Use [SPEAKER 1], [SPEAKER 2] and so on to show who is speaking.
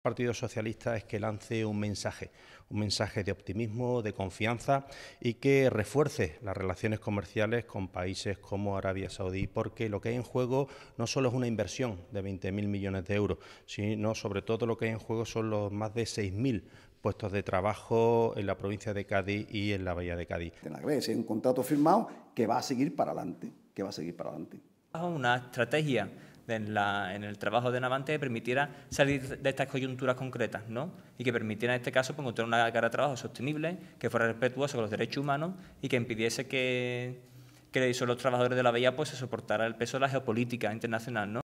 [SPEAKER 1] El Partido Socialista es que lance un mensaje, un mensaje de optimismo, de confianza y que refuerce las relaciones comerciales con países como Arabia Saudí, porque lo que hay en juego no solo es una inversión de 20.000 millones de euros, sino sobre todo lo que hay en juego son los más de 6.000 puestos de trabajo en la provincia de Cádiz y en la
[SPEAKER 2] bahía de Cádiz. En la hay un contrato firmado que va a seguir para adelante, que va a seguir para adelante.
[SPEAKER 3] Una estrategia en, el trabajo de Navante permitiera salir de estas coyunturas concretas, ¿no? Y que permitiera, en este caso, pues, encontrar una cara de trabajo sostenible, que fuera respetuosa con los derechos humanos y que impidiese que, que los trabajadores de la bahía pues, se soportara el peso de la geopolítica internacional, ¿no?